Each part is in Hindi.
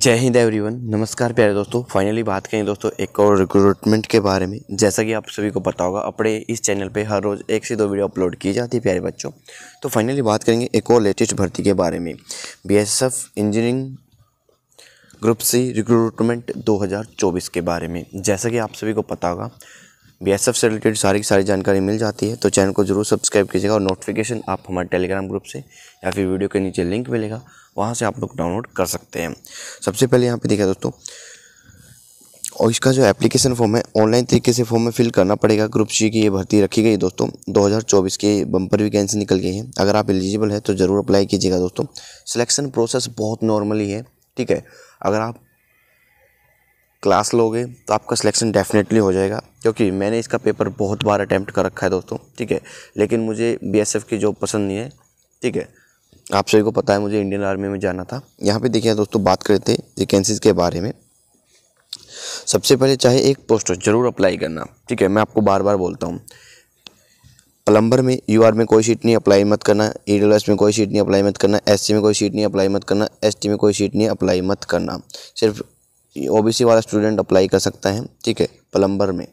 जय हिंद एवरीवन नमस्कार प्यारे दोस्तों फाइनली बात करें दोस्तों एक और रिक्रूटमेंट के बारे में जैसा कि आप सभी को पता होगा अपने इस चैनल पे हर रोज़ एक से दो वीडियो अपलोड की जाती है प्यारे बच्चों तो फाइनली बात करेंगे एक और लेटेस्ट भर्ती के बारे में BSF engineering group C recruitment दो के बारे में जैसा कि आप सभी को पता होगा बी एस एफ से रिलेटेड सारी की सारी जानकारी मिल जाती है तो चैनल को जरूर सब्सक्राइब कीजिएगा और नोटिफिकेशन आप हमारे टेलीग्राम ग्रुप से या फिर वीडियो के नीचे लिंक मिलेगा वहाँ से आप लोग डाउनलोड कर सकते हैं सबसे पहले यहाँ पे देखा दोस्तों और इसका जो एप्लीकेशन फॉर्म है ऑनलाइन तरीके से फॉर्म में फिल करना पड़ेगा ग्रुप सी की ये भर्ती रखी गई दोस्तों 2024 के बम्पर वैकेंसी निकल गई है अगर आप एलिजिबल है तो ज़रूर अप्लाई कीजिएगा दोस्तों सिलेक्शन प्रोसेस बहुत नॉर्मली है ठीक है अगर आप क्लास लोगे तो आपका सिलेक्शन डेफिनेटली हो जाएगा क्योंकि मैंने इसका पेपर बहुत बार अटैम्प्ट कर रखा है दोस्तों ठीक है लेकिन मुझे एफ की जॉब पसंद नहीं है ठीक है आप सभी को पता है मुझे इंडियन आर्मी में जाना था यहाँ पे देखिए दोस्तों बात करते वैकेंसीज़ के बारे में सबसे पहले चाहे एक पोस्ट हो ज़रूर अप्लाई करना ठीक है मैं आपको बार बार बोलता हूँ प्लम्बर में यू में कोई सीट नहीं अप्लाई मत करना ई में कोई सीट नहीं अप्लाई मत करना एस में कोई सीट नहीं अप्लाई मत करना एस में कोई सीट नहीं अप्लाई मत करना सिर्फ ओबीसी वाला स्टूडेंट अप्लाई कर सकता है ठीक है प्लम्बर में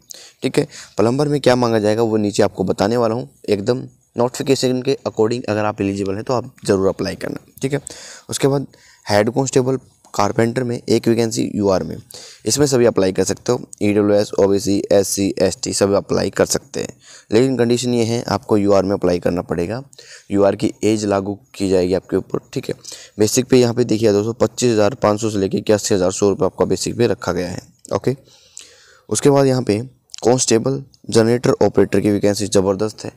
ठीक है प्लम्बर में क्या मांगा जाएगा वो नीचे आपको बताने वाला हूँ एकदम नोटिफिकेशन के अकॉर्डिंग अगर आप एलिजिबल हैं तो आप ज़रूर अप्लाई करना ठीक है उसके बाद हेड कॉन्स्टेबल कारपेंटर में एक वैकेंसी यू में इसमें सभी अप्लाई कर सकते हो E W S O B C S C S T सभी अप्लाई कर सकते हैं लेकिन कंडीशन ये है आपको यू में अप्लाई करना पड़ेगा यू की एज लागू की जाएगी आपके ऊपर ठीक है बेसिक पे यहाँ पे देखिए दोस्तों पच्चीस हज़ार पाँच सौ से लेकर इक्यासी हज़ार सौ रुपये आपका बेसिक पे रखा गया है ओके उसके बाद यहाँ पे कॉन्स्टेबल जनरेटर ऑपरेटर की वैकेंसी ज़बरदस्त है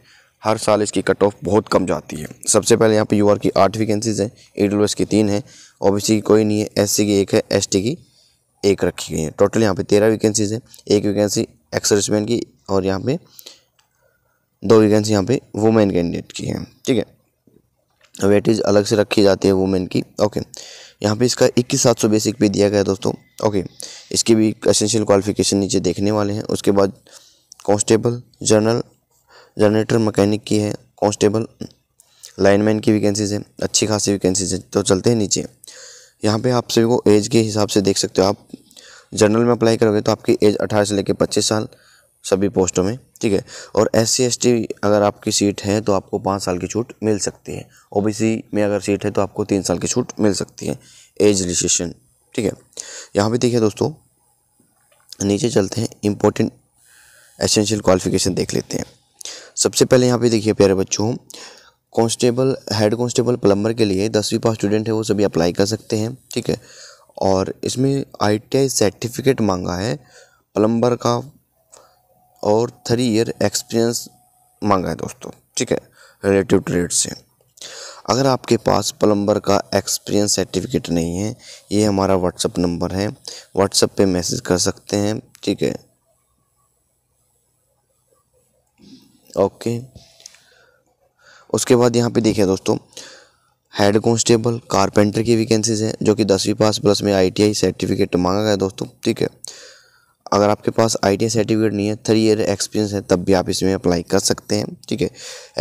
हर साल इसकी कट ऑफ बहुत कम जाती है सबसे पहले यहाँ पे यूआर की आठ वैकेंसीज हैं ई डब्ल्यू एस की तीन है सी की कोई नहीं है सी की एक है टी की एक रखी गई है टोटल यहाँ पे तेरह वैकेंसीज हैं एक वैकेंसी एक्स की और यहाँ पे दो वैकेंसी यहाँ पे वुमेन कैंडिडेट की है ठीक है वेटेज अलग से रखी जाती है वुमेन की ओके यहाँ पे इसका इक्कीस सात सौ बेसिक पे दिया गया है दोस्तों ओके इसकी भी एसेंशियल क्वालिफिकेशन नीचे देखने वाले हैं उसके बाद कॉन्स्टेबल जनरल जनरेटर मकैनिक की है कांस्टेबल लाइनमैन की वैकेंसीज है अच्छी खासी वैकेंसीज है तो चलते हैं नीचे यहाँ पे आप सभी को एज के हिसाब से देख सकते हो आप जनरल में अप्लाई करोगे तो आपकी एज अठारह से लेकर पच्चीस साल सभी पोस्टों में ठीक है और एस सी अगर आपकी सीट है तो आपको पाँच साल की छूट मिल सकती है ओ में अगर सीट है तो आपको तीन साल की छूट मिल सकती है एज रजिस्ट्रेशन ठीक है यहाँ पे देखिए दोस्तों नीचे चलते हैं इम्पोर्टेंट एसेंशियल क्वालिफिकेशन देख लेते हैं सबसे पहले यहाँ पे देखिए प्यारे बच्चों कांस्टेबल हेड कांस्टेबल प्लम्बर के लिए दसवीं पास स्टूडेंट है वो सभी अप्लाई कर सकते हैं ठीक है और इसमें आई सर्टिफिकेट मांगा है प्लम्बर का और थ्री ईयर एक्सपीरियंस मांगा है दोस्तों ठीक है रिलेटिव ट्रेड से अगर आपके पास प्लम्बर का एक्सपीरियंस सर्टिफिकेट नहीं है ये हमारा व्हाट्सअप नंबर है व्हाट्सअप पे मैसेज कर सकते हैं ठीक है ओके उसके बाद यहाँ पे देखिए दोस्तों हेड कॉन्स्टेबल कारपेंटर की वैकेंसीज हैं जो कि दसवीं पास प्लस में आईटीआई सर्टिफिकेट मांगा गया दोस्तों ठीक है अगर आपके पास आई सर्टिफिकेट नहीं है थ्री ईयर एक्सपीरियंस है तब भी आप इसमें अप्लाई कर सकते हैं ठीक है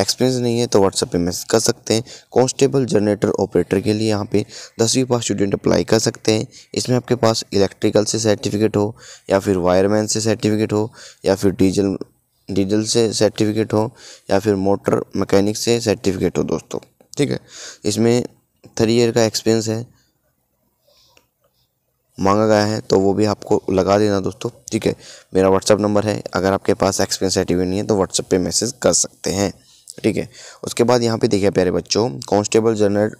एक्सपीरियंस नहीं है तो व्हाट्सएप पे मैसेज कर सकते हैं कांस्टेबल जनरेटर ऑपरेटर के लिए यहाँ पे दसवीं पास स्टूडेंट अप्लाई कर सकते हैं इसमें आपके पास इलेक्ट्रिकल से सर्टिफिकेट हो या फिर वायरमैन से सर्टिफिकेट हो या फिर डीजल डीजल से सर्टिफिकेट हो या फिर मोटर मैकेनिक से सर्टिफिकेट हो दोस्तों ठीक है इसमें थ्री ईयर का एक्सपीरियंस है मांगा गया है तो वो भी आपको लगा देना दोस्तों ठीक है मेरा व्हाट्सअप नंबर है अगर आपके पास एक्सपीरियंस सर्टिफिकेट नहीं है तो व्हाट्सअप पे मैसेज कर सकते हैं ठीक है उसके बाद यहाँ पे देखिए प्यारे बच्चों कांस्टेबल जनरेट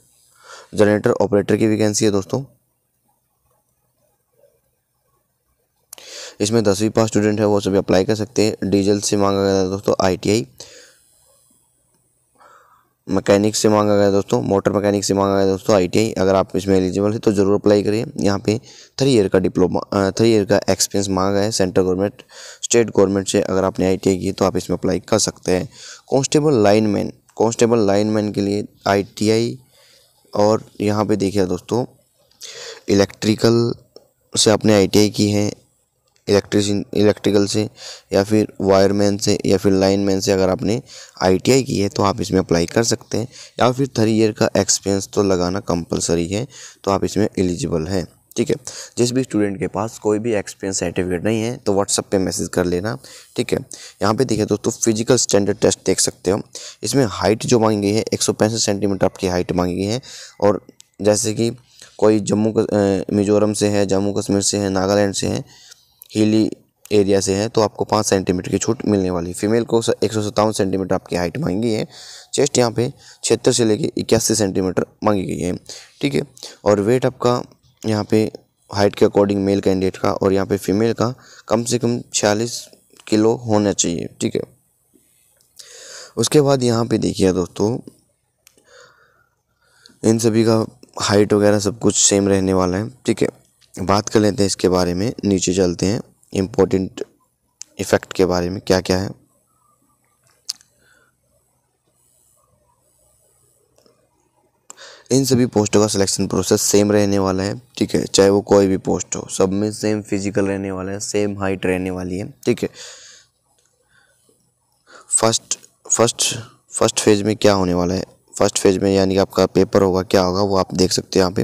जनरेटर ऑपरेटर की वैकेंसी है दोस्तों इसमें दसवीं पास स्टूडेंट है वो सभी अप्लाई कर सकते हैं डीजल से मांगा गया था दोस्तों आईटीआई मैकेनिक से मांगा गया दोस्तों मोटर मैकेनिक से मांगा गया दोस्तों आईटीआई अगर आप इसमें एलिजिबल है तो ज़रूर अप्लाई करिए यहाँ पे थ्री ईयर का डिप्लोमा थ्री ईयर का एक्सपीरियंस मांगा गया है सेंट्रल गवर्नमेंट स्टेट गवर्नमेंट से अगर आपने आई की तो आप इसमें अप्लाई कर सकते हैं कॉन्स्टेबल मैन कॉन्स्टेबल लाइनमैन के लिए आईटीआई और यहाँ पे देखिए दोस्तों इलेक्ट्रिकल से आपने आईटीआई की है इलेक्ट्रिशियन इलेक्ट्रिकल से या फिर वायरमैन से या फिर लाइन मैन से अगर आपने आईटीआई की है तो आप इसमें अप्लाई कर सकते हैं या फिर थ्री ईयर का एक्सपीरियंस तो लगाना कंपलसरी है तो आप इसमें एलिजिबल हैं ठीक है जिस भी स्टूडेंट के पास कोई भी एक्सपीरियंस सर्टिफिकेट नहीं है तो व्हाट्सअप पे मैसेज कर लेना ठीक है यहाँ पे देखिए दोस्तों फिजिकल स्टैंडर्ड टेस्ट देख सकते हो इसमें हाइट जो मांगी गई है एक सेंटीमीटर आपकी हाइट मांगी गई है और जैसे कि कोई जम्मू मिजोरम से है जम्मू कश्मीर से है नागालैंड से है हीली एरिया से है तो आपको पाँच सेंटीमीटर की छूट मिलने वाली फीमेल को एक सौ सेंटीमीटर आपकी हाइट मांगी है चेस्ट यहाँ पे छिहत्तर से लेके इक्यासी सेंटीमीटर मांगी गई है ठीक है और वेट आपका यहाँ पे हाइट के अकॉर्डिंग मेल कैंडिडेट का और यहाँ पे फीमेल का कम से कम छियालीस किलो होना चाहिए ठीक है उसके बाद यहाँ पे देखिए दोस्तों इन सभी का हाइट वगैरह सब कुछ सेम रहने वाला है ठीक है बात कर लेते हैं इसके बारे में नीचे चलते हैं इम्पोर्टेंट इफ़ेक्ट के बारे में क्या क्या है इन सभी पोस्टों का सिलेक्शन प्रोसेस सेम रहने वाला है ठीक है चाहे वो कोई भी पोस्ट हो सब में सेम फिजिकल रहने वाला है सेम हाइट रहने वाली है ठीक है फर्स्ट फर्स्ट फर्स्ट फेज में क्या होने वाला है फर्स्ट फेज में यानी कि आपका पेपर होगा क्या होगा वो आप देख सकते हो यहाँ पे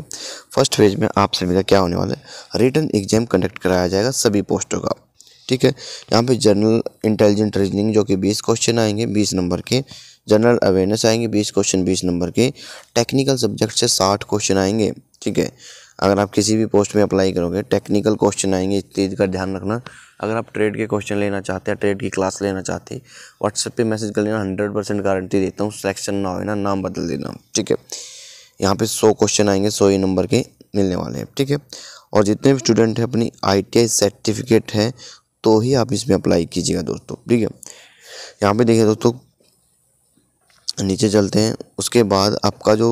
फर्स्ट फेज में आपसे मिला क्या होने वाला है रिटर्न एग्जाम कंडक्ट कराया जाएगा सभी पोस्टों का ठीक है यहाँ पे जनरल इंटेलिजेंट रीजनिंग जो कि बीस क्वेश्चन आएंगे बीस नंबर के जनरल अवेयरनेस आएंगे बीस क्वेश्चन बीस नंबर के टेक्निकल सब्जेक्ट से साठ क्वेश्चन आएंगे ठीक है अगर आप किसी भी पोस्ट में अप्लाई करोगे टेक्निकल क्वेश्चन आएंगे इस चीज़ का ध्यान रखना अगर आप ट्रेड के क्वेश्चन लेना चाहते हैं ट्रेड की क्लास लेना चाहते हैं व्हाट्सएप पे मैसेज कर लेना हंड्रेड परसेंट गारंटी देता हूँ सिलेक्शन ना होना नाम बदल देना ठीक है यहाँ पे सौ क्वेश्चन आएंगे सौ ही नंबर के मिलने वाले हैं ठीक है और जितने भी स्टूडेंट हैं अपनी आई सर्टिफिकेट है तो ही आप इसमें अप्लाई कीजिएगा दोस्तों ठीक है यहाँ पे देखिए दोस्तों नीचे चलते हैं उसके बाद आपका जो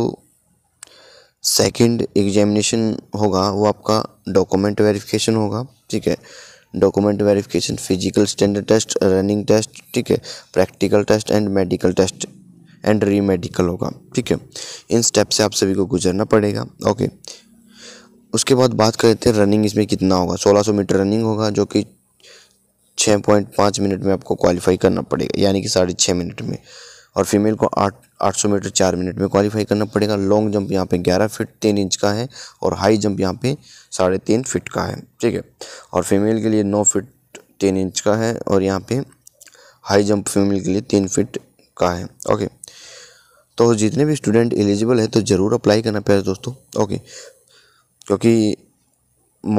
सेकंड एग्जामिनेशन होगा वो आपका डॉक्यूमेंट वेरिफिकेशन होगा ठीक है document verification physical standard test running test ठीक है practical test and medical test and re medical होगा ठीक है इन स्टेप से आप सभी को गुजरना पड़ेगा ओके उसके बाद बात करते हैं रनिंग इसमें कितना होगा 1600 मीटर रनिंग होगा जो कि 6.5 मिनट में आपको क्वालिफाई करना पड़ेगा यानी कि साढ़े छः मिनट में और फीमेल को आठ आठ सौ मीटर चार मिनट में क्वालिफाई करना पड़ेगा लॉन्ग जंप यहाँ पे ग्यारह फिट तीन इंच का है और हाई जंप यहाँ पे साढ़े तीन फिट का है ठीक है और फीमेल के लिए नौ फिट तीन इंच का है और यहाँ पे हाई जंप फीमेल के लिए तीन फिट का है ओके तो जितने भी स्टूडेंट एलिजिबल है तो ज़रूर अप्लाई करना पड़ेगा दोस्तों ओके क्योंकि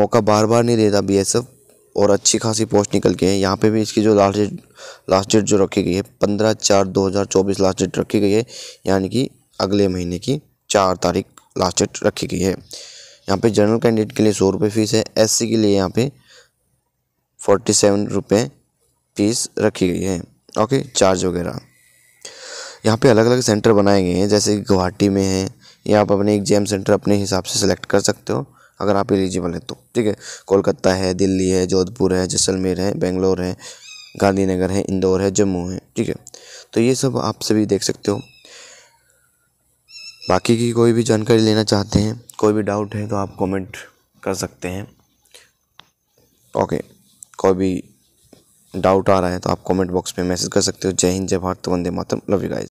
मौका बार बार नहीं देता बी एस एफ और अच्छी खासी पोस्ट निकल के हैं यहाँ पे भी इसकी जो लास्ट डेट लास्ट डेट जो रखी गई है पंद्रह चार दो हज़ार चौबीस लास्ट डेट रखी गई है यानी कि अगले महीने की चार तारीख लास्ट डेट रखी गई है यहाँ पे जनरल कैंडिडेट के लिए सौ रुपये फ़ीस है एस के लिए यहाँ पे फोर्टी सेवन रुपये फीस रखी गई है ओके चार्ज वगैरह यहाँ पे अलग अलग सेंटर बनाए गए हैं जैसे कि गुवाहाटी में है या आप अपने एग्जाम सेंटर अपने हिसाब से सेलेक्ट कर सकते हो अगर आप एलिजिबल हैं तो ठीक है कोलकाता है दिल्ली है जोधपुर है जैसलमेर है बेंगलोर है गांधीनगर है इंदौर है जम्मू है ठीक है तो ये सब आप सभी देख सकते हो बाकी की कोई भी जानकारी लेना चाहते हैं कोई भी डाउट है तो आप कमेंट कर सकते हैं ओके कोई भी डाउट आ रहा है तो आप कमेंट बॉक्स में मैसेज कर सकते हो जय हिंद जय भारत वंदे मातम लव यू गाइस